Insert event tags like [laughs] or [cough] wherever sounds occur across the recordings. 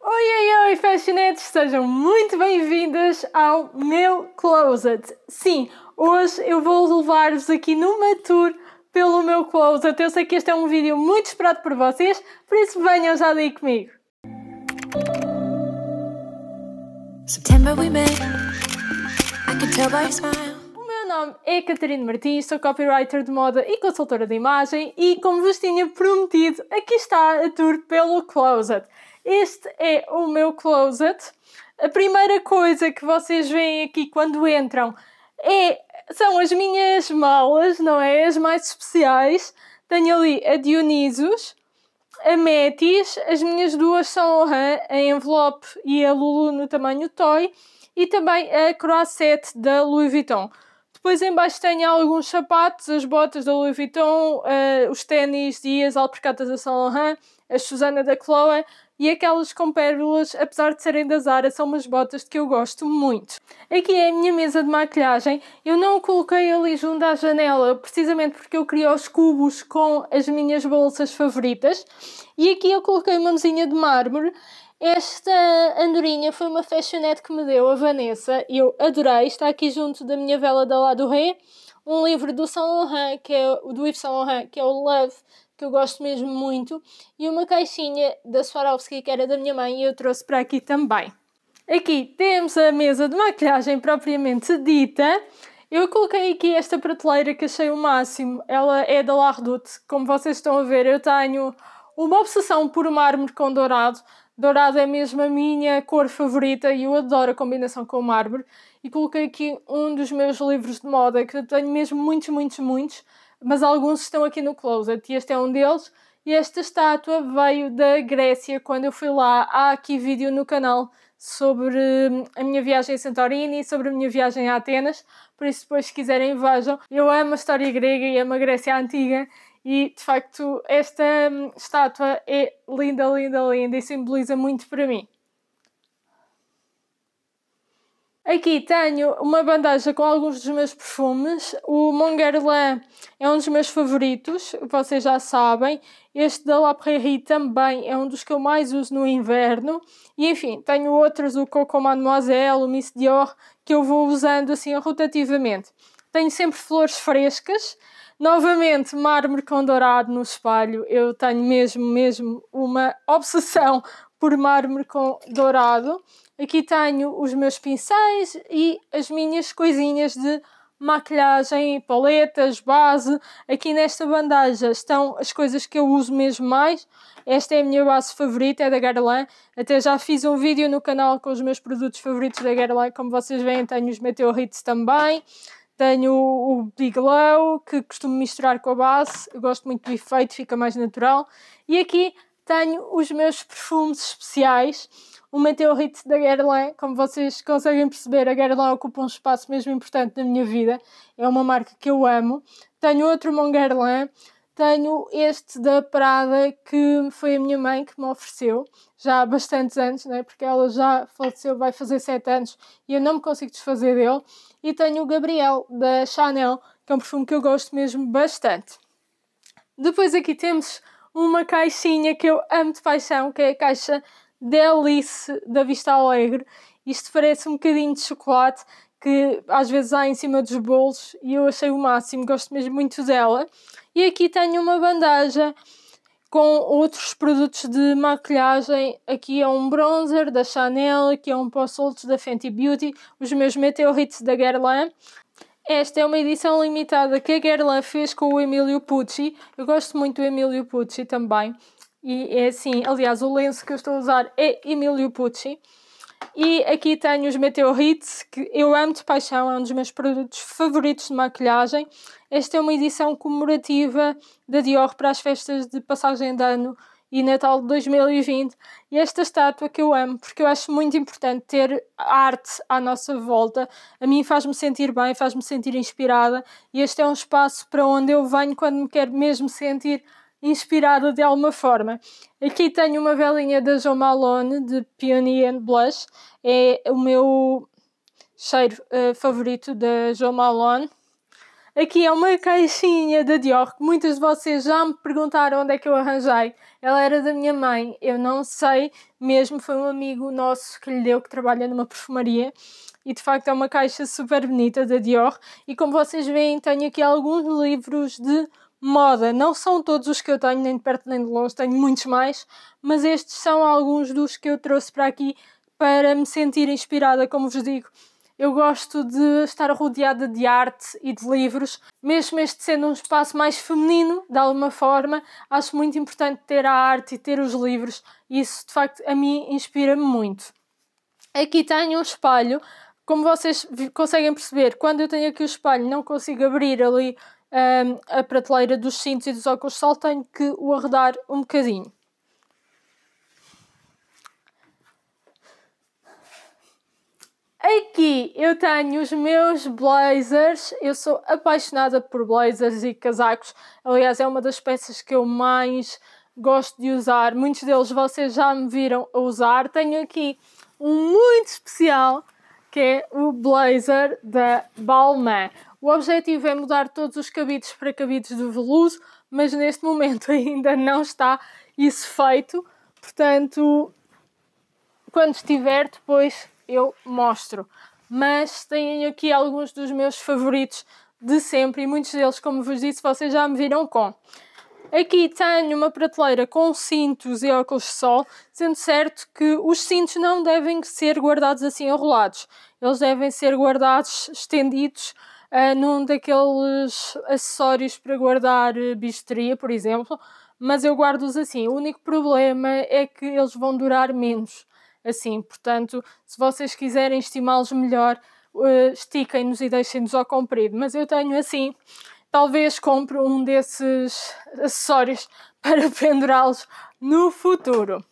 Oi, oi, oi, fashionettes! Sejam muito bem-vindas ao meu closet. Sim, hoje eu vou levar-vos aqui numa tour pelo meu closet. Eu sei que este é um vídeo muito esperado por vocês, por isso venham já daí comigo. O meu nome é Catarina Martins, sou copywriter de moda e consultora de imagem e, como vos tinha prometido, aqui está a tour pelo closet. Este é o meu closet. A primeira coisa que vocês veem aqui quando entram é, são as minhas malas, não é? As mais especiais. Tenho ali a Dionisos, a Metis, as minhas duas são a Envelope e a Lulu no tamanho Toy e também a Croisset da Louis Vuitton. Depois embaixo tenho alguns sapatos, as botas da Louis Vuitton, uh, os ténis e as alpercatas da Saint Laurent, a Susana da Chloe, e aquelas com pérolas, apesar de serem da Zara, são umas botas de que eu gosto muito. Aqui é a minha mesa de maquilhagem. Eu não coloquei ali junto à janela, precisamente porque eu queria os cubos com as minhas bolsas favoritas. E aqui eu coloquei uma mesinha de mármore. Esta andorinha foi uma fashionette que me deu a Vanessa. Eu adorei. Está aqui junto da minha vela da Lá do Ré. Um livro do Saint Laurent, que é, do Yves Saint Laurent, que é o Love que eu gosto mesmo muito, e uma caixinha da Swarovski que era da minha mãe e eu trouxe para aqui também. Aqui temos a mesa de maquilhagem propriamente dita. Eu coloquei aqui esta prateleira que achei o máximo. Ela é da La Redoute. Como vocês estão a ver, eu tenho uma obsessão por mármore com dourado. Dourado é mesmo a minha cor favorita e eu adoro a combinação com o mármore. E coloquei aqui um dos meus livros de moda que eu tenho mesmo muitos, muitos, muitos mas alguns estão aqui no closet e este é um deles. E esta estátua veio da Grécia quando eu fui lá. Há aqui vídeo no canal sobre hum, a minha viagem a Santorini, e sobre a minha viagem a Atenas. Por isso, depois, se quiserem, vejam. Eu amo a história grega e amo a Grécia antiga. E de facto, esta hum, estátua é linda, linda, linda e simboliza muito para mim. Aqui tenho uma bandagem com alguns dos meus perfumes. O Mongerlan é um dos meus favoritos, vocês já sabem. Este da La Prairie também é um dos que eu mais uso no inverno. E enfim, tenho outros, o Coco Mademoiselle, o Miss Dior, que eu vou usando assim rotativamente. Tenho sempre flores frescas. Novamente, mármore com dourado no espelho. Eu tenho mesmo, mesmo uma obsessão por mármore com dourado. Aqui tenho os meus pincéis e as minhas coisinhas de maquilhagem, paletas, base. Aqui nesta bandagem estão as coisas que eu uso mesmo mais. Esta é a minha base favorita, é da Guerlain. Até já fiz um vídeo no canal com os meus produtos favoritos da Guerlain. Como vocês veem, tenho os Meteorites também. Tenho o Big Low, que costumo misturar com a base. Eu gosto muito do efeito, fica mais natural. E aqui tenho os meus perfumes especiais. O Meteorite da Guerlain, como vocês conseguem perceber, a Guerlain ocupa um espaço mesmo importante na minha vida. É uma marca que eu amo. Tenho outro Mon Guerlain. Tenho este da Prada, que foi a minha mãe que me ofereceu, já há bastantes anos, né? porque ela já faleceu, vai fazer 7 anos, e eu não me consigo desfazer dele. E tenho o Gabriel, da Chanel, que é um perfume que eu gosto mesmo bastante. Depois aqui temos uma caixinha que eu amo de paixão, que é a caixa Delice da Vista Alegre. Isto parece um bocadinho de chocolate que às vezes há em cima dos bolos e eu achei o máximo, gosto mesmo muito dela. E aqui tenho uma bandeja com outros produtos de maquilhagem. Aqui é um bronzer da Chanel, aqui é um pó solto da Fenty Beauty, os meus Meteorites da Guerlain. Esta é uma edição limitada que a Guerlain fez com o Emílio Pucci. Eu gosto muito do Emílio Pucci também. E é assim, aliás, o lenço que eu estou a usar é Emílio Pucci. E aqui tenho os Meteorites, que eu amo de paixão, é um dos meus produtos favoritos de maquilhagem. Esta é uma edição comemorativa da Dior para as festas de passagem de ano e Natal de 2020 e esta estátua que eu amo porque eu acho muito importante ter arte à nossa volta. A mim faz-me sentir bem, faz-me sentir inspirada e este é um espaço para onde eu venho quando me quero mesmo sentir inspirada de alguma forma. Aqui tenho uma velinha da Jo Malone de Peony and Blush, é o meu cheiro uh, favorito da Jo Malone Aqui é uma caixinha da Dior que muitos de vocês já me perguntaram onde é que eu arranjei. Ela era da minha mãe, eu não sei mesmo, foi um amigo nosso que lhe deu, que trabalha numa perfumaria. E de facto é uma caixa super bonita da Dior. E como vocês veem, tenho aqui alguns livros de moda. Não são todos os que eu tenho, nem de perto nem de longe, tenho muitos mais, mas estes são alguns dos que eu trouxe para aqui para me sentir inspirada, como vos digo. Eu gosto de estar rodeada de arte e de livros, mesmo este sendo um espaço mais feminino, de alguma forma, acho muito importante ter a arte e ter os livros, isso de facto a mim inspira-me muito. Aqui tenho um espelho, como vocês conseguem perceber, quando eu tenho aqui o espelho, não consigo abrir ali um, a prateleira dos cintos e dos óculos de sol, tenho que o arredar um bocadinho. Aqui eu tenho os meus blazers. Eu sou apaixonada por blazers e casacos. Aliás, é uma das peças que eu mais gosto de usar. Muitos deles vocês já me viram a usar. Tenho aqui um muito especial que é o blazer da Balmain. O objetivo é mudar todos os cabides para cabides de veludo, mas neste momento [laughs] ainda não está isso feito. Portanto, quando estiver, depois eu mostro. Mas tenho aqui alguns dos meus favoritos de sempre e muitos deles, como vos disse, vocês já me viram com. Aqui tenho uma prateleira com cintos e óculos de sol, sendo certo que os cintos não devem ser guardados assim enrolados. Eles devem ser guardados estendidos uh, num daqueles acessórios para guardar eh, bisteria, por exemplo, mas eu guardo-os assim. O único problema é que eles vão durar menos assim. Portanto, se vocês quiserem estimá-los melhor, uh, estiquem-nos e deixem-nos ao comprido. Mas eu tenho assim, talvez compre um desses acessórios [laughs] para pendurá-los no futuro.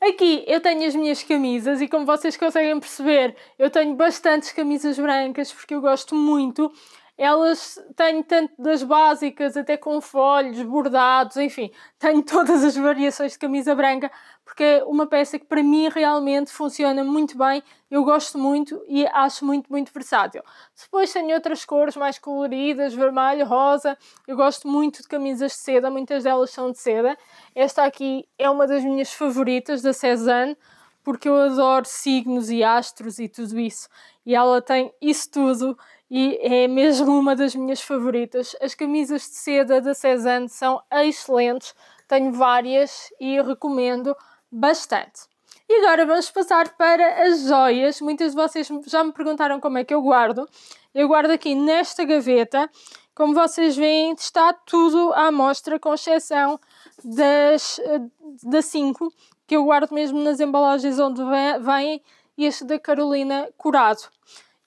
Aqui eu tenho as minhas camisas e como vocês conseguem perceber, eu tenho bastantes camisas brancas porque eu gosto muito. Elas tenho tanto das básicas até com folhos, bordados, enfim, tenho [laughs] todas as variações de camisa branca porque é uma peça que para mim realmente funciona muito bem, eu gosto muito e acho muito, muito versátil. Depois tenho outras cores mais coloridas, vermelho, rosa, eu gosto muito de camisas de seda, muitas delas são de seda. Esta aqui é uma das minhas favoritas, da Cezanne, porque eu adoro signos e astros e tudo isso. E ela tem isso tudo e é mesmo uma das minhas favoritas. As camisas de seda da Cezanne são excelentes, tenho várias e recomendo bastante. E agora vamos passar para as joias. Muitas de vocês já me perguntaram como é que eu guardo. Eu guardo aqui nesta gaveta. Como vocês veem, está tudo à mostra, com exceção das, eh, da 5, que eu guardo mesmo nas embalagens onde vêm, este da Carolina Curado.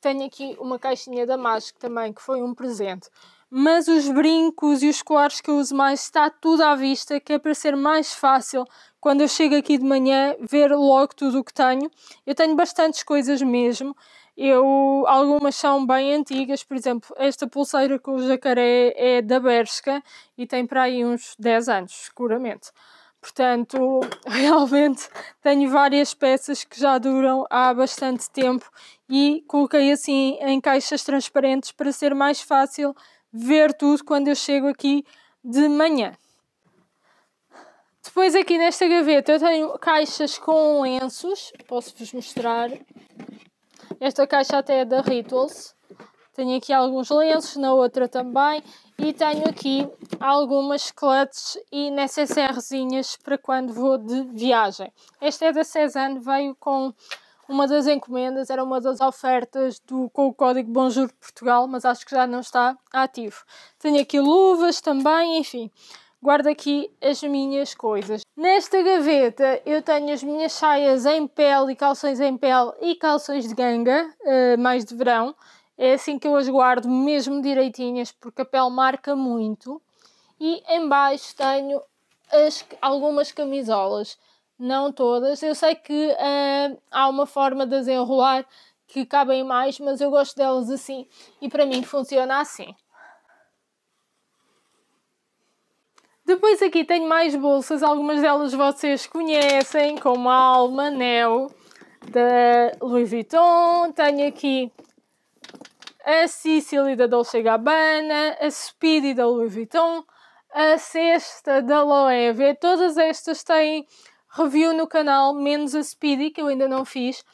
Tenho aqui uma caixinha da Magic também, que foi um presente. Mas os brincos e os colares que eu uso mais está tudo à vista, que é para ser mais fácil quando eu chego aqui de manhã, ver logo tudo o que tenho. Eu tenho bastantes coisas mesmo. Eu, algumas são bem antigas, por exemplo, esta pulseira com o jacaré é da Bershka e tem para aí uns 10 anos, seguramente. Portanto, [laughs] realmente tenho várias peças que já duram há bastante tempo e coloquei assim em caixas transparentes para ser mais fácil ver tudo quando eu chego aqui de manhã. Depois aqui nesta gaveta eu tenho caixas com lenços, posso-vos mostrar. Esta caixa até é da Rituals. Tenho aqui alguns lenços, na outra também. E tenho aqui algumas clutches e necessairezinhas para quando vou de viagem. Esta é da Cezanne, veio com uma das encomendas, era uma das ofertas do, com o código Bonjour de Portugal, mas acho que já não está ativo. Tenho aqui luvas também, enfim guardo aqui as minhas coisas. Nesta gaveta eu tenho as minhas saias em pele e calções em pele e calções de ganga, eh, mais de verão. É assim que eu as guardo, mesmo direitinhas, porque a pele marca muito. E em baixo tenho as, algumas camisolas, não todas. Eu sei que uh, há uma forma de as enrolar que cabem mais, mas eu gosto delas assim e para mim funciona assim. Depois aqui tenho mais bolsas, algumas delas vocês conhecem, como a Alma Neo da Louis Vuitton. Tenho aqui a Sicily da Dolce Gabbana, a Speedy da Louis Vuitton, a Cesta da Loewe. Todas estas têm review no canal, menos a Speedy, que eu ainda não fiz.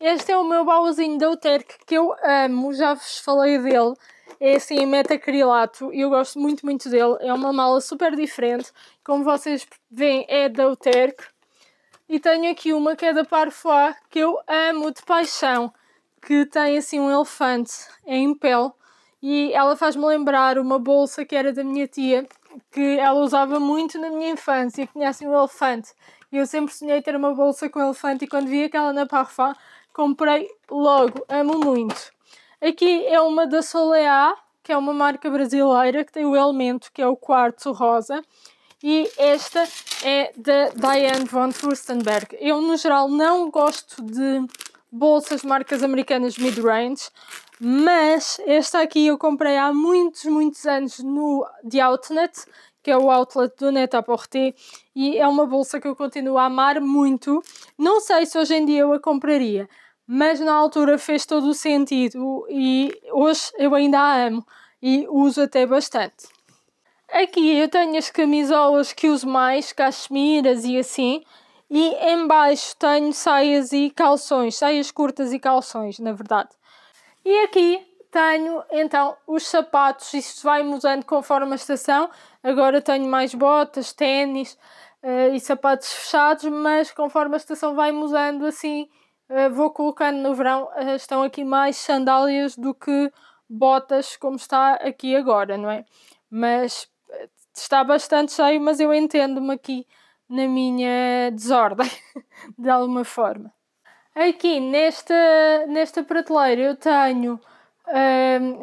Este é o meu baúzinho da Uterque, que eu amo, já vos falei dele é assim metacrilato é e eu gosto muito, muito dele. É uma mala super diferente. Como vocês veem, é da Uterque. E tenho aqui uma que é da Parfois, que eu amo de paixão, que tem assim um elefante em pele. E ela faz-me lembrar uma bolsa que era da minha tia, que ela usava muito na minha infância, que tinha assim um elefante. E eu sempre sonhei ter uma bolsa com elefante e quando vi aquela na Parfum, comprei logo. Amo muito. Aqui é uma da Soleá, que é uma marca brasileira, que tem o elemento, que é o quartzo rosa. E esta é da Diane von Furstenberg. Eu, no geral, não gosto de bolsas de marcas americanas mid-range, mas esta aqui eu comprei há muitos, muitos anos no The Outlet, que é o outlet do Net-a-Porter, e é uma bolsa que eu continuo a amar muito. Não sei se hoje em dia eu a compraria, mas na altura fez todo o sentido e hoje eu ainda a amo e uso até bastante. Aqui eu tenho as camisolas que uso mais, cachemiras e assim, e em baixo tenho saias e calções, saias curtas e calções, na verdade. E aqui tenho então os sapatos, isto vai mudando conforme a estação. Agora tenho mais botas, ténis uh, e sapatos fechados, mas conforme a estação vai mudando assim eh, vou colocando no verão, uh, estão aqui mais sandálias do que botas, como está aqui agora, não é? Mas eh, está bastante cheio, mas eu entendo-me aqui na minha desordem, [laughs] de alguma forma. Aqui nesta, nesta prateleira eu tenho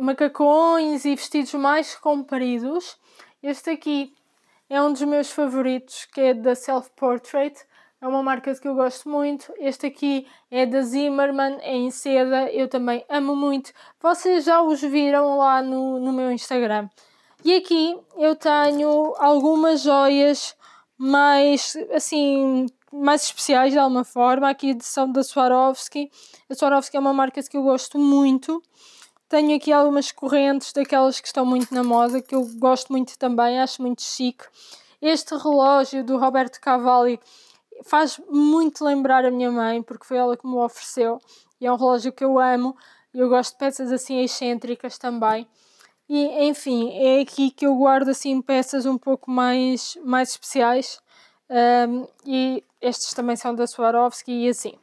macacões e vestidos mais compridos. Este aqui é um dos meus favoritos, que é da Self Portrait é uma marca que eu gosto muito. Este aqui é da Zimmerman, é em seda, eu também amo muito. Vocês já os viram lá no, no meu Instagram. E aqui eu tenho algumas joias mais, assim, mais especiais de alguma forma. Aqui são da Swarovski. A Swarovski é uma marca que eu gosto muito. Tenho aqui algumas correntes daquelas que estão muito na moda, que eu gosto muito também, acho muito chique. Este relógio do Roberto Cavalli faz muito lembrar a minha mãe, porque foi ela que me o ofereceu. E é um relógio que eu amo. Eu gosto de peças assim excêntricas também. E, enfim, é aqui que eu guardo assim peças um pouco mais, mais especiais. Um, e estes também são da Swarovski e assim.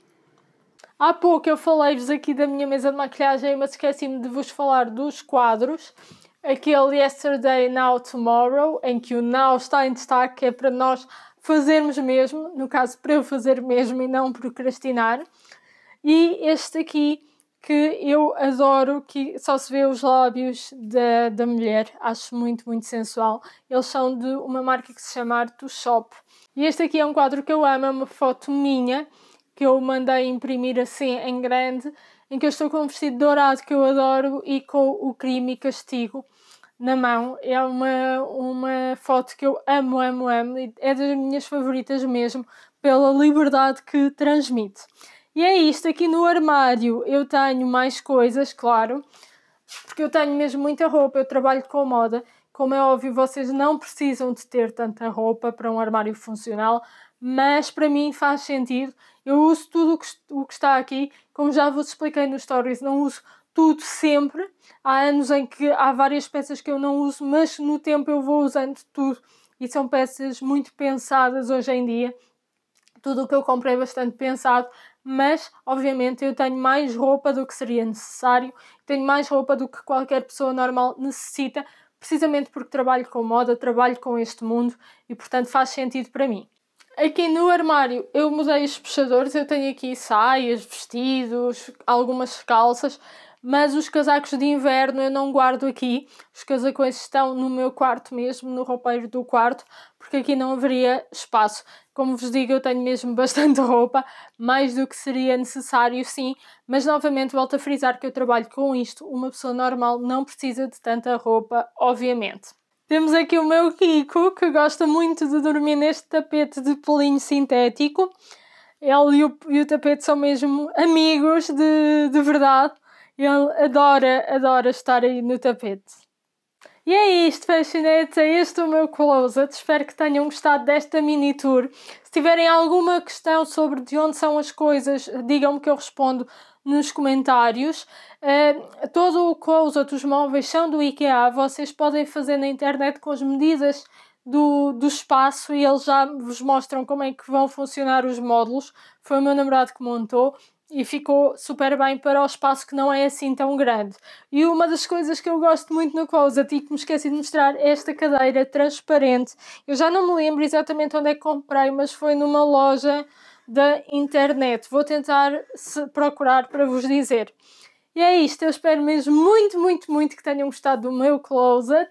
Há pouco eu falei-vos aqui da minha mesa de maquilhagem, mas esqueci-me de vos falar dos quadros. Aquele Yesterday, Now, Tomorrow, em que o Now está em destaque, é para nós fazermos mesmo, no caso para eu fazer mesmo e não procrastinar. E este aqui que eu adoro, que só se vê os lábios da, da mulher, acho muito, muito sensual. Eles são de uma marca que se chama Artu Shop. E este aqui é um quadro que eu amo, é uma foto minha que eu mandei imprimir assim em grande, em que eu estou com um vestido dourado que eu adoro e com o crime e castigo na mão. É uma, uma foto que eu amo, amo, amo. É das minhas favoritas mesmo, pela liberdade que transmite. E é isto. Aqui no armário eu tenho mais coisas, claro, porque eu tenho mesmo muita roupa. Eu trabalho com moda. Como é óbvio, vocês não precisam de ter tanta roupa para um armário funcional, mas para mim faz sentido. Eu uso tudo o que está aqui. Como já vos expliquei nos stories, não uso tudo sempre. Há anos em que há várias peças que eu não uso, mas no tempo eu vou usando tudo e são peças muito pensadas hoje em dia. Tudo o que eu comprei é bastante pensado, mas obviamente eu tenho mais roupa do que seria necessário, tenho mais roupa do que qualquer pessoa normal necessita, precisamente porque trabalho com moda, trabalho com este mundo e portanto faz sentido para mim. Aqui no armário eu mudei os puxadores, eu tenho aqui saias, vestidos, algumas calças, mas os casacos de inverno eu não guardo aqui. Os casacões estão no meu quarto mesmo, no roupeiro do quarto, porque aqui não haveria espaço. Como vos digo, eu tenho mesmo [laughs] bastante roupa, mais do que seria necessário, sim. Mas novamente volto a frisar que eu trabalho com isto. Uma pessoa normal não precisa de tanta roupa, obviamente. Temos aqui o meu Kiko, que gosta muito de dormir neste tapete de pelinho sintético. Ele e o, e o tapete são mesmo amigos de, de verdade ele adora, adora estar aí no tapete. E é isto, Fashionettes, é este o meu closet. Espero que tenham gostado desta mini tour. Se tiverem alguma questão sobre de onde são as coisas, digam-me que eu respondo nos comentários. Uh, todo o closet, os móveis são do IKEA. Vocês podem fazer na internet com as medidas do, do espaço e eles já vos mostram como é que vão funcionar os módulos. Foi o meu namorado que montou e ficou super bem para o espaço que não é assim tão grande. E uma das coisas que eu gosto muito no Closet e que me esqueci de mostrar é esta cadeira transparente. Eu já não me lembro exatamente onde é que comprei, mas foi numa loja da internet. Vou tentar procurar para vos dizer. E é isto, eu espero mesmo muito, muito, muito que tenham gostado do meu closet.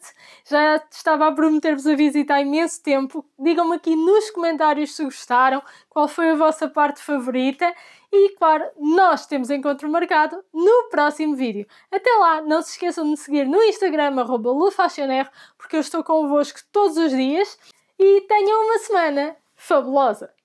Já estava a prometer-vos a visita há imenso tempo. Digam-me aqui nos comentários se gostaram, qual foi a vossa parte favorita. E claro, nós temos encontro marcado no próximo vídeo. Até lá, não se esqueçam de me seguir no Instagram, Lufashioner, porque eu estou convosco todos os dias. E tenham uma semana fabulosa!